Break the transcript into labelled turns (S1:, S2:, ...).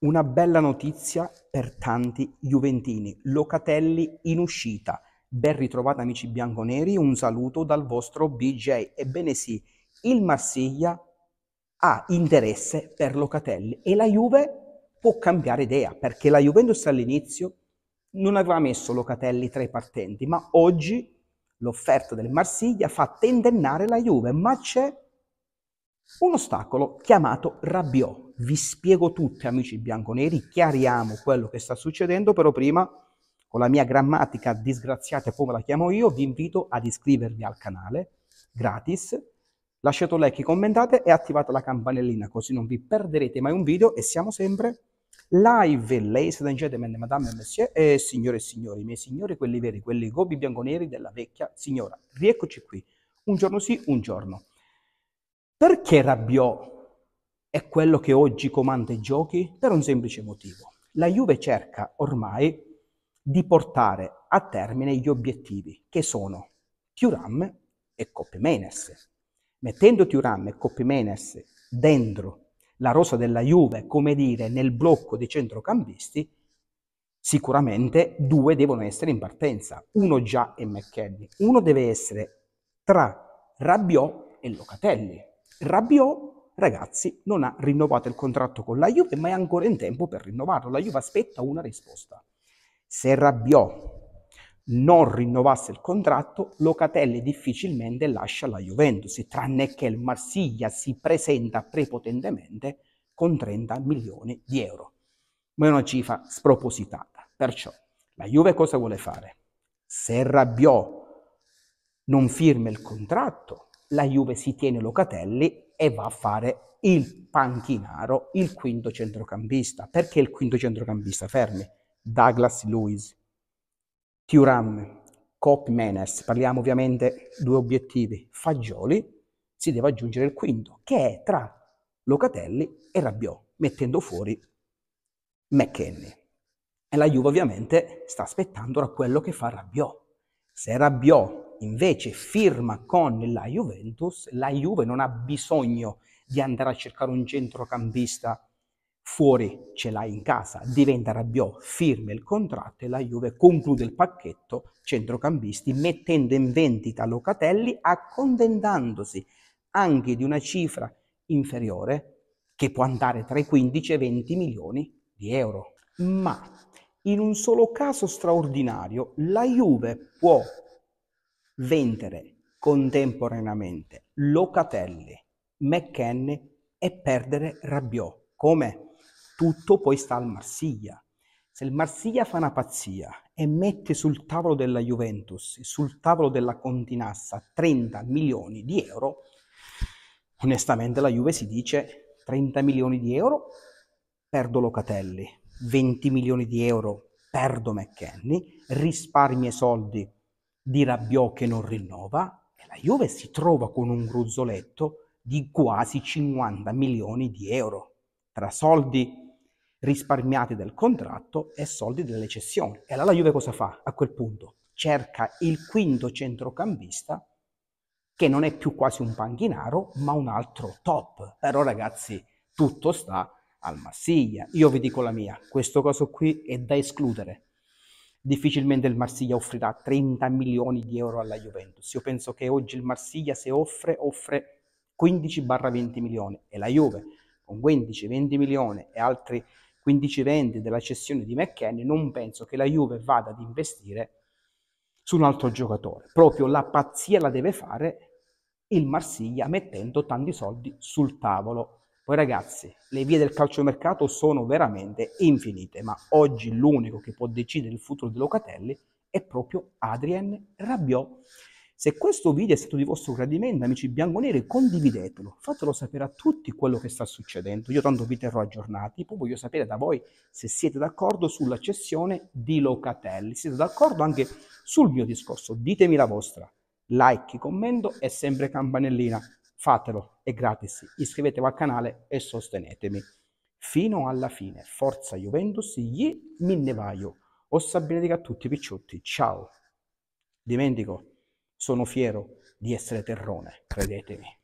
S1: Una bella notizia per tanti Juventini. Locatelli in uscita. Ben ritrovati amici bianconeri, un saluto dal vostro BJ. Ebbene sì, il Marsiglia ha interesse per Locatelli e la Juve può cambiare idea perché la Juventus all'inizio non aveva messo Locatelli tra i partenti, ma oggi l'offerta del Marsiglia fa tendennare la Juve, ma c'è un ostacolo chiamato Rabiot vi spiego tutte, amici bianconeri, chiariamo quello che sta succedendo, però prima, con la mia grammatica disgraziata come la chiamo io, vi invito ad iscrivervi al canale, gratis, lasciate un like, commentate e attivate la campanellina, così non vi perderete mai un video e siamo sempre live, ladies and gentlemen, madame e monsieur, e signore e signori, miei signori, quelli veri, quelli gobi bianconeri della vecchia signora. Rieccoci qui, un giorno sì, un giorno. Perché Rabbiò è quello che oggi comanda i giochi per un semplice motivo. La Juve cerca ormai di portare a termine gli obiettivi che sono Thuram e Coppimenes. Mettendo Thuram e Coppimenes dentro la rosa della Juve, come dire, nel blocco dei centrocampisti, sicuramente due devono essere in partenza. Uno già è McKenny, uno deve essere tra Rabiot e Locatelli. Rabiot ragazzi, non ha rinnovato il contratto con la Juve, ma è ancora in tempo per rinnovarlo. La Juve aspetta una risposta. Se Rabbiò non rinnovasse il contratto, Locatelli difficilmente lascia la Juventus, tranne che il Marsiglia si presenta prepotentemente con 30 milioni di euro. Ma è una cifra spropositata. Perciò la Juve cosa vuole fare? Se Rabbiò non firma il contratto, la Juve si tiene Locatelli e va a fare il panchinaro, il quinto centrocampista. Perché il quinto centrocampista? Fermi. Douglas Lewis, Thuram, Cop Menes, parliamo ovviamente due obiettivi, Fagioli, si deve aggiungere il quinto, che è tra Locatelli e Rabiot, mettendo fuori McKennie. E la Juve ovviamente sta aspettando da quello che fa Rabiot. Se Rabiot invece firma con la Juventus, la Juve non ha bisogno di andare a cercare un centrocampista fuori, ce l'ha in casa, diventa Rabiot, firma il contratto e la Juve conclude il pacchetto centrocampisti mettendo in vendita Locatelli accontentandosi anche di una cifra inferiore che può andare tra i 15 e i 20 milioni di euro. Ma in un solo caso straordinario la Juve può vendere contemporaneamente Locatelli, McKennie e perdere Rabiot. Come? Tutto poi sta al Marsiglia. Se il Marsiglia fa una pazzia e mette sul tavolo della Juventus, sul tavolo della Continassa, 30 milioni di euro, onestamente la Juve si dice 30 milioni di euro perdo Locatelli, 20 milioni di euro perdo McKenny, risparmio soldi di Rabiot che non rinnova e la Juve si trova con un gruzzoletto di quasi 50 milioni di euro tra soldi risparmiati del contratto e soldi delle cessioni. E allora la Juve cosa fa a quel punto? Cerca il quinto centrocampista che non è più quasi un panchinaro, ma un altro top. Però ragazzi, tutto sta al Massiglia. Io vi dico la mia, questo caso qui è da escludere difficilmente il Marsiglia offrirà 30 milioni di euro alla Juventus. Io penso che oggi il Marsiglia se offre, offre 15-20 milioni e la Juve con 15-20 milioni e altri 15-20 della cessione di McKennie non penso che la Juve vada ad investire su un altro giocatore. Proprio la pazzia la deve fare il Marsiglia mettendo tanti soldi sul tavolo. Poi ragazzi, le vie del calciomercato sono veramente infinite, ma oggi l'unico che può decidere il futuro di Locatelli è proprio Adrien Rabiot. Se questo video è stato di vostro gradimento, amici bianconeri, condividetelo, fatelo sapere a tutti quello che sta succedendo. Io tanto vi terrò aggiornati, poi voglio sapere da voi se siete d'accordo sulla cessione di Locatelli. Siete d'accordo anche sul mio discorso? Ditemi la vostra. Like, commento e sempre campanellina fatelo, è gratis, iscrivetevi al canale e sostenetemi. Fino alla fine, forza Juventus, gli minnevaio. Ossa benedica a tutti picciotti, ciao. Dimentico, sono fiero di essere terrone, credetemi.